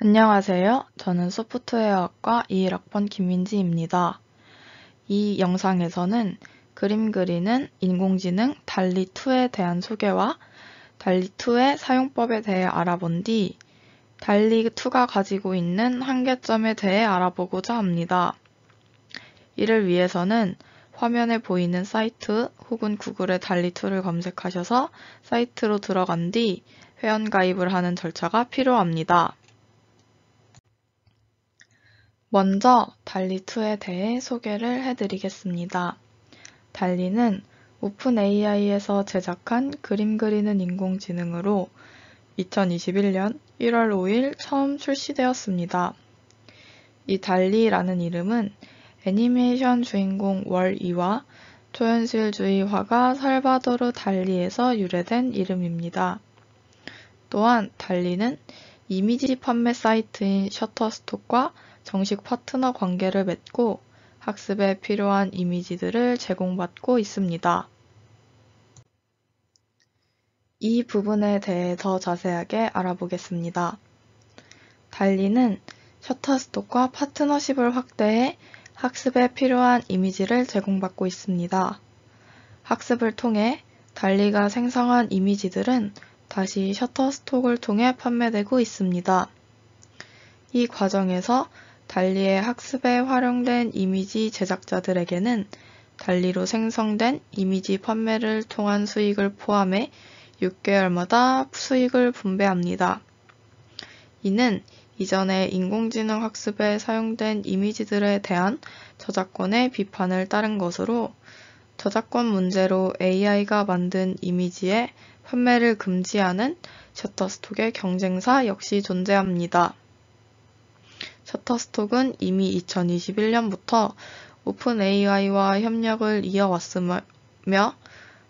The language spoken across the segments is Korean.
안녕하세요. 저는 소프트웨어학과 21학번 김민지입니다. 이 영상에서는 그림 그리는 인공지능 달리2에 대한 소개와 달리2의 사용법에 대해 알아본 뒤 달리2가 가지고 있는 한계점에 대해 알아보고자 합니다. 이를 위해서는 화면에 보이는 사이트 혹은 구글의 달리 툴을 검색하셔서 사이트로 들어간 뒤 회원 가입을 하는 절차가 필요합니다. 먼저 달리2에 대해 소개를 해드리겠습니다. 달리는 오픈AI에서 제작한 그림 그리는 인공지능으로 2021년 1월 5일 처음 출시되었습니다. 이 달리라는 이름은 애니메이션 주인공 월이와 초현실주의 화가 살바도르 달리에서 유래된 이름입니다. 또한 달리는 이미지 판매 사이트인 셔터스톡과 정식 파트너 관계를 맺고 학습에 필요한 이미지들을 제공받고 있습니다. 이 부분에 대해 더 자세하게 알아보겠습니다. 달리는 셔터스톡과 파트너십을 확대해 학습에 필요한 이미지를 제공받고 있습니다. 학습을 통해 달리가 생성한 이미지들은 다시 셔터스톡을 통해 판매되고 있습니다. 이 과정에서 달리의 학습에 활용된 이미지 제작자들에게는 달리로 생성된 이미지 판매를 통한 수익을 포함해 6개월마다 수익을 분배합니다. 이는 이전에 인공지능 학습에 사용된 이미지들에 대한 저작권의 비판을 따른 것으로 저작권 문제로 AI가 만든 이미지의 판매를 금지하는 셔터스톡의 경쟁사 역시 존재합니다. 셔터스톡은 이미 2021년부터 오픈 AI와 협력을 이어왔으며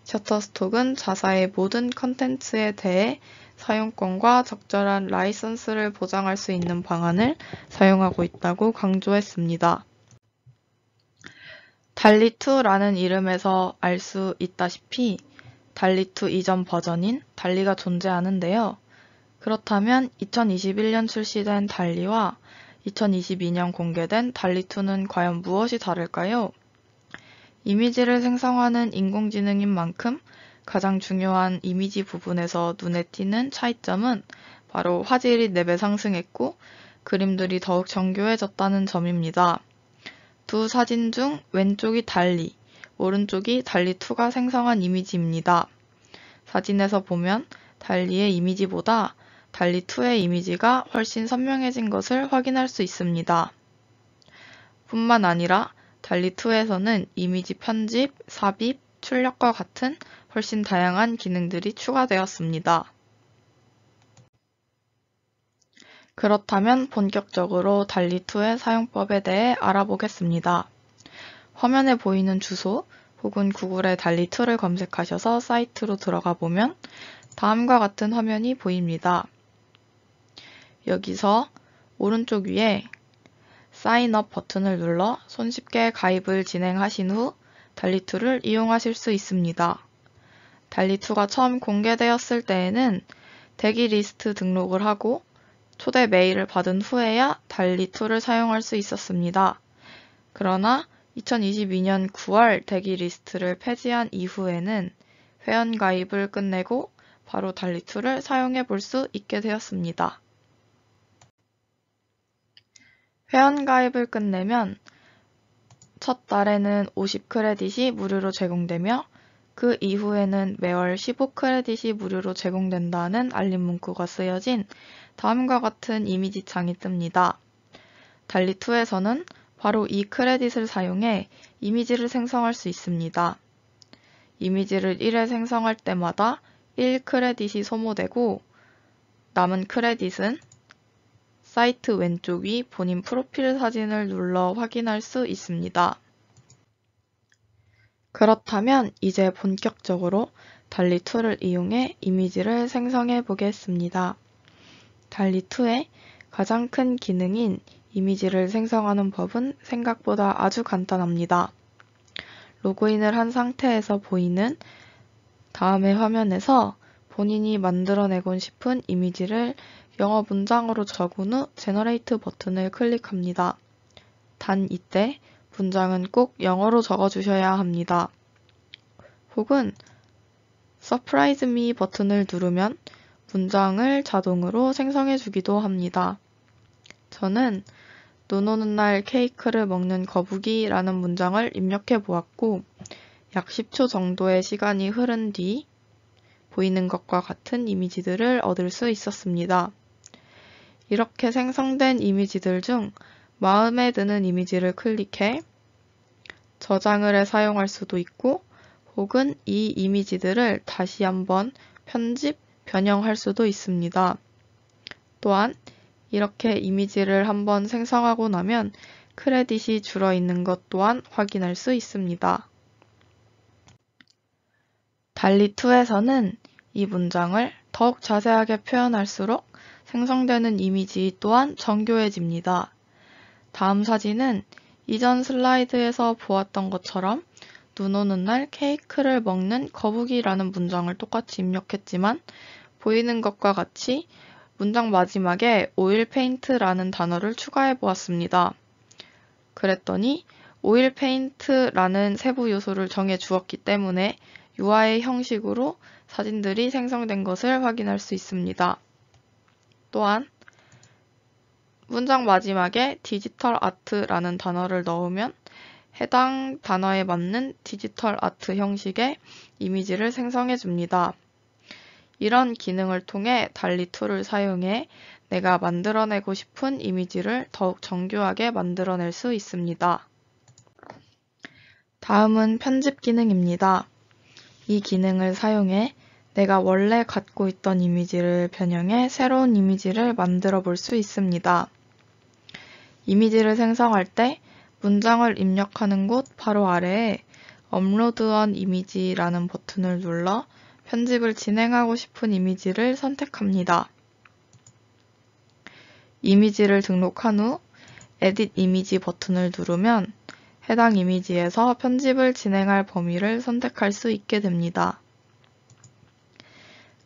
셔터스톡은 자사의 모든 컨텐츠에 대해 사용권과 적절한 라이선스를 보장할 수 있는 방안을 사용하고 있다고 강조했습니다. 달리2라는 이름에서 알 수 있다시피 달리2 이전 버전인 달리가 존재하는데요. 그렇다면 2021년 출시된 달리와 2022년 공개된 달리2는 과연 무엇이 다를까요? 이미지를 생성하는 인공지능인 만큼 가장 중요한 이미지 부분에서 눈에 띄는 차이점은 바로 화질이 4배 상승했고 그림들이 더욱 정교해졌다는 점입니다. 두 사진 중 왼쪽이 달리, 오른쪽이 달리2가 생성한 이미지입니다. 사진에서 보면 달리의 이미지보다 달리2의 이미지가 훨씬 선명해진 것을 확인할 수 있습니다. 뿐만 아니라 달리2에서는 이미지 편집, 삽입, 출력과 같은 훨씬 다양한 기능들이 추가되었습니다. 그렇다면 본격적으로 달리2의 사용법에 대해 알아보겠습니다. 화면에 보이는 주소 혹은 구글의 달리2를 검색하셔서 사이트로 들어가 보면 다음과 같은 화면이 보입니다. 여기서 오른쪽 위에 사인업 버튼을 눌러 손쉽게 가입을 진행하신 후 달리2를 이용하실 수 있습니다. 달리2가 처음 공개되었을 때에는 대기 리스트 등록을 하고 초대 메일을 받은 후에야 달리2를 사용할 수 있었습니다. 그러나 2022년 9월 대기 리스트를 폐지한 이후에는 회원 가입을 끝내고 바로 달리2를 사용해 볼 수 있게 되었습니다. 회원 가입을 끝내면 첫 달에는 50크레딧이 무료로 제공되며 그 이후에는 매월 15크레딧이 무료로 제공된다는 알림 문구가 쓰여진 다음과 같은 이미지 창이 뜹니다. 달리2에서는 바로 이 크레딧을 사용해 이미지를 생성할 수 있습니다. 이미지를 1회 생성할 때마다 1크레딧이 소모되고 남은 크레딧은 사이트 왼쪽 위 본인 프로필 사진을 눌러 확인할 수 있습니다. 그렇다면 이제 본격적으로 달리 2를 이용해 이미지를 생성해 보겠습니다. 달리 2의 가장 큰 기능인 이미지를 생성하는 법은 생각보다 아주 간단합니다. 로그인을 한 상태에서 보이는 다음의 화면에서 본인이 만들어내고 싶은 이미지를 영어 문장으로 적은 후 제너레이트 버튼을 클릭합니다. 단 이때 문장은 꼭 영어로 적어주셔야 합니다. 혹은 Surprise Me 버튼을 누르면 문장을 자동으로 생성해 주기도 합니다. 저는 눈 오는 날 케이크를 먹는 거북이라는 문장을 입력해 보았고 약 10초 정도의 시간이 흐른 뒤 보이는 것과 같은 이미지들을 얻을 수 있었습니다. 이렇게 생성된 이미지들 중 마음에 드는 이미지를 클릭해 저장을 해 사용할 수도 있고 혹은 이 이미지들을 다시 한번 편집, 변형할 수도 있습니다. 또한 이렇게 이미지를 한번 생성하고 나면 크레딧이 줄어 있는 것 또한 확인할 수 있습니다. 달리2에서는 이 문장을 더욱 자세하게 표현할수록 생성되는 이미지 또한 정교해집니다. 다음 사진은 이전 슬라이드에서 보았던 것처럼 눈 오는 날 케이크를 먹는 거북이라는 문장을 똑같이 입력했지만 보이는 것과 같이 문장 마지막에 오일 페인트라는 단어를 추가해 보았습니다. 그랬더니 오일 페인트라는 세부 요소를 정해 주었기 때문에 UI의 형식으로 사진들이 생성된 것을 확인할 수 있습니다. 또한 문장 마지막에 디지털 아트라는 단어를 넣으면 해당 단어에 맞는 디지털 아트 형식의 이미지를 생성해 줍니다. 이런 기능을 통해 달리 툴을 사용해 내가 만들어내고 싶은 이미지를 더욱 정교하게 만들어낼 수 있습니다. 다음은 편집 기능입니다. 이 기능을 사용해 내가 원래 갖고 있던 이미지를 변형해 새로운 이미지를 만들어 볼 수 있습니다. 이미지를 생성할 때 문장을 입력하는 곳 바로 아래에 업로드원 이미지라는 버튼을 눌러 편집을 진행하고 싶은 이미지를 선택합니다. 이미지를 등록한 후 Edit 이미지 버튼을 누르면 해당 이미지에서 편집을 진행할 범위를 선택할 수 있게 됩니다.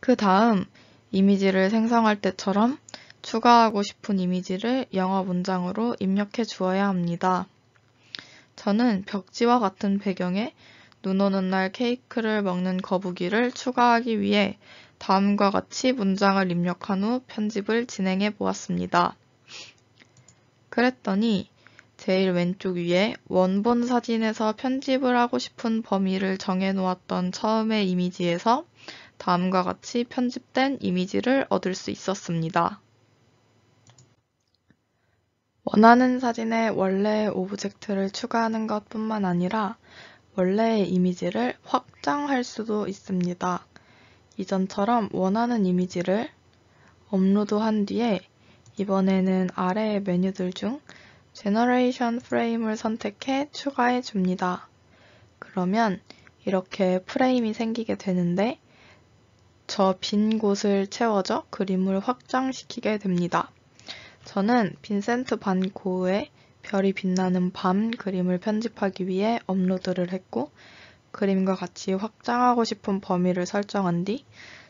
그 다음 이미지를 생성할 때처럼 추가하고 싶은 이미지를 영어 문장으로 입력해 주어야 합니다. 저는 벽지와 같은 배경에 눈 오는 날 케이크를 먹는 거북이를 추가하기 위해 다음과 같이 문장을 입력한 후 편집을 진행해 보았습니다. 그랬더니 제일 왼쪽 위에 원본 사진에서 편집을 하고 싶은 범위를 정해 놓았던 처음의 이미지에서 다음과 같이 편집된 이미지를 얻을 수 있었습니다. 원하는 사진에 원래의 오브젝트를 추가하는 것 뿐만 아니라 원래의 이미지를 확장할 수도 있습니다. 이전처럼 원하는 이미지를 업로드한 뒤에 이번에는 아래의 메뉴들 중 제너레이션 프레임을 선택해 추가해 줍니다. 그러면 이렇게 프레임이 생기게 되는데 저빈 곳을 채워줘 그림을 확장시키게 됩니다. 저는 빈센트 반 고흐의 별이 빛나는 밤 그림을 편집하기 위해 업로드를 했고 그림과 같이 확장하고 싶은 범위를 설정한 뒤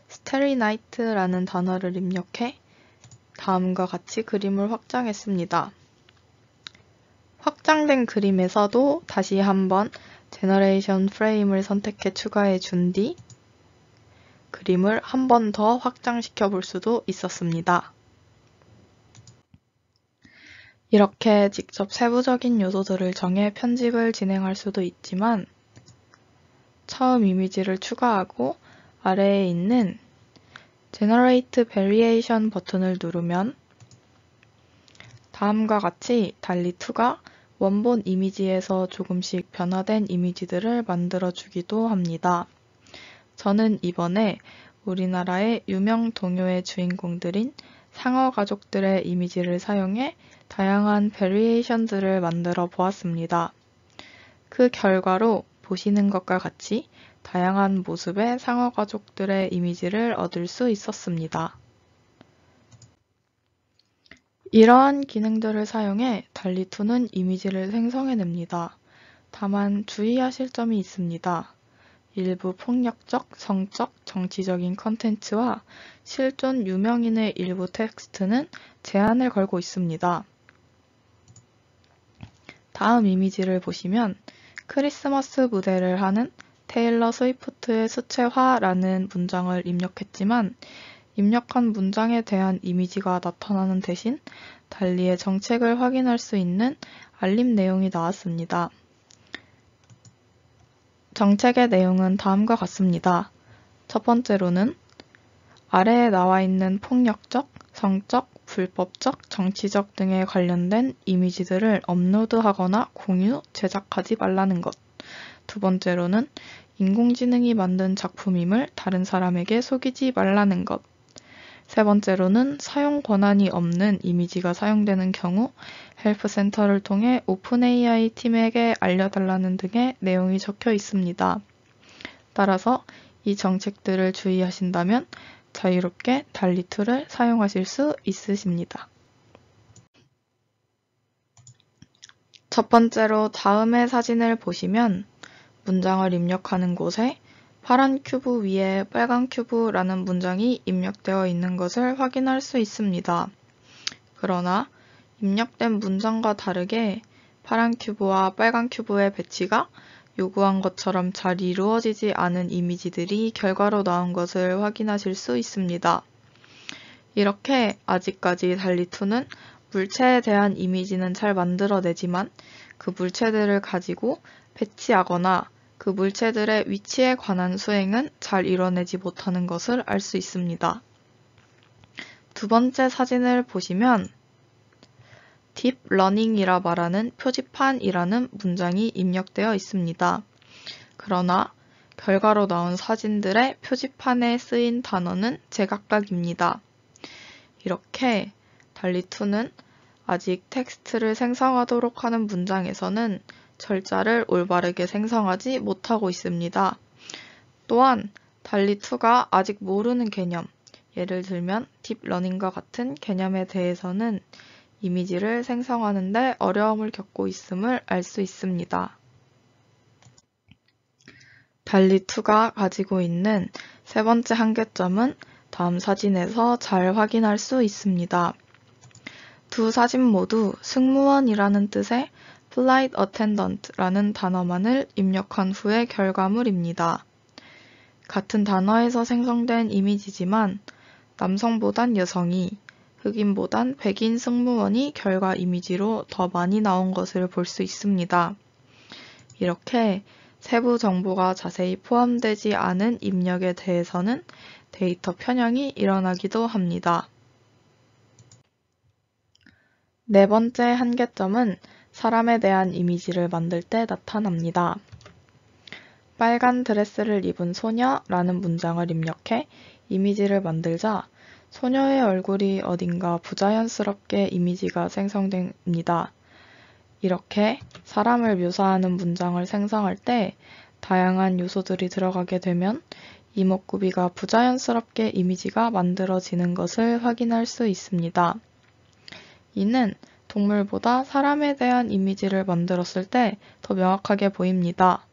스테리나이트라는 단어를 입력해 다음과 같이 그림을 확장했습니다. 확장된 그림에서도 다시 한번 제너레이션 프레임을 선택해 추가해 준뒤 그림을 한 번 더 확장시켜 볼 수도 있었습니다. 이렇게 직접 세부적인 요소들을 정해 편집을 진행할 수도 있지만 처음 이미지를 추가하고 아래에 있는 Generate Variation 버튼을 누르면 다음과 같이 달리2가 원본 이미지에서 조금씩 변화된 이미지들을 만들어주기도 합니다. 저는 이번에 우리나라의 유명 동요의 주인공들인 상어 가족들의 이미지를 사용해 다양한 베리에이션들을 만들어 보았습니다. 그 결과로 보시는 것과 같이 다양한 모습의 상어 가족들의 이미지를 얻을 수 있었습니다. 이러한 기능들을 사용해 달리투는 이미지를 생성해냅니다. 다만 주의하실 점이 있습니다. 일부 폭력적, 성적, 정치적인 컨텐츠와 실존 유명인의 일부 텍스트는 제한을 걸고 있습니다. 다음 이미지를 보시면 크리스마스 무대를 하는 테일러 스위프트의 수채화라는 문장을 입력했지만 입력한 문장에 대한 이미지가 나타나는 대신 달리의 정책을 확인할 수 있는 알림 내용이 나왔습니다. 정책의 내용은 다음과 같습니다. 첫 번째로는 아래에 나와 있는 폭력적, 성적, 불법적, 정치적 등에 관련된 이미지들을 업로드하거나 공유, 제작하지 말라는 것. 두 번째로는 인공지능이 만든 작품임을 다른 사람에게 속이지 말라는 것. 세 번째로는 사용 권한이 없는 이미지가 사용되는 경우 헬프 센터를 통해 오픈AI 팀에게 알려달라는 등의 내용이 적혀 있습니다. 따라서 이 정책들을 주의하신다면 자유롭게 달리 툴을 사용하실 수 있으십니다. 첫 번째로 다음의 사진을 보시면 문장을 입력하는 곳에 파란 큐브 위에 빨간 큐브라는 문장이 입력되어 있는 것을 확인할 수 있습니다. 그러나 입력된 문장과 다르게 파란 큐브와 빨간 큐브의 배치가 요구한 것처럼 잘 이루어지지 않은 이미지들이 결과로 나온 것을 확인하실 수 있습니다. 이렇게 아직까지 달리투는 물체에 대한 이미지는 잘 만들어내지만 그 물체들을 가지고 배치하거나 그 물체들의 위치에 관한 수행은 잘 이뤄내지 못하는 것을 알 수 있습니다. 두 번째 사진을 보시면 딥러닝이라 말하는 표지판이라는 문장이 입력되어 있습니다. 그러나 결과로 나온 사진들의 표지판에 쓰인 단어는 제각각입니다. 이렇게 달리2는 아직 텍스트를 생성하도록 하는 문장에서는 절자를 올바르게 생성하지 못하고 있습니다. 또한 달리2가 아직 모르는 개념, 예를 들면 딥러닝과 같은 개념에 대해서는 이미지를 생성하는데 어려움을 겪고 있음을 알 수 있습니다. 달리2가 가지고 있는 세 번째 한계점은 다음 사진에서 잘 확인할 수 있습니다. 두 사진 모두 승무원이라는 뜻의 flight attendant라는 단어만을 입력한 후의 결과물입니다. 같은 단어에서 생성된 이미지지만 남성보단 여성이, 흑인보단 백인 승무원이 결과 이미지로 더 많이 나온 것을 볼 수 있습니다. 이렇게 세부 정보가 자세히 포함되지 않은 입력에 대해서는 데이터 편향이 일어나기도 합니다. 네 번째 한계점은 사람에 대한 이미지를 만들 때 나타납니다. 빨간 드레스를 입은 소녀라는 문장을 입력해 이미지를 만들자 소녀의 얼굴이 어딘가 부자연스럽게 이미지가 생성됩니다. 이렇게 사람을 묘사하는 문장을 생성할 때 다양한 요소들이 들어가게 되면 이목구비가 부자연스럽게 이미지가 만들어지는 것을 확인할 수 있습니다. 이는 동물보다 사람에 대한 이미지를 만들었을 때 더 명확하게 보입니다.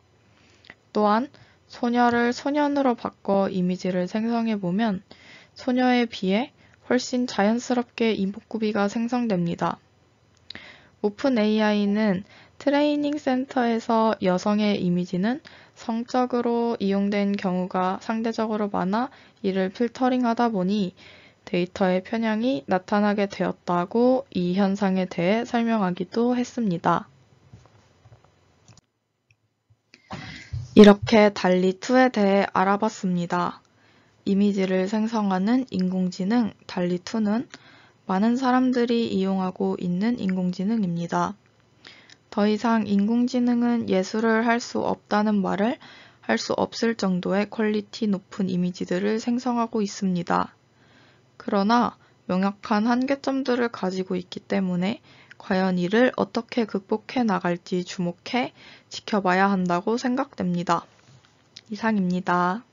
또한 소녀를 소년으로 바꿔 이미지를 생성해 보면 소녀에 비해 훨씬 자연스럽게 이목구비가 생성됩니다. 오픈 AI는 트레이닝 센터에서 여성의 이미지는 성적으로 이용된 경우가 상대적으로 많아 이를 필터링 하다 보니 데이터의 편향이 나타나게 되었다고 이 현상에 대해 설명하기도 했습니다. 이렇게 달리2에 대해 알아봤습니다. 이미지를 생성하는 인공지능 달리2는 많은 사람들이 이용하고 있는 인공지능입니다. 더 이상 인공지능은 예술을 할 수 없다는 말을 할 수 없을 정도의 퀄리티 높은 이미지들을 생성하고 있습니다. 그러나 명확한 한계점들을 가지고 있기 때문에 과연 이를 어떻게 극복해 나갈지 주목해 지켜봐야 한다고 생각됩니다. 이상입니다.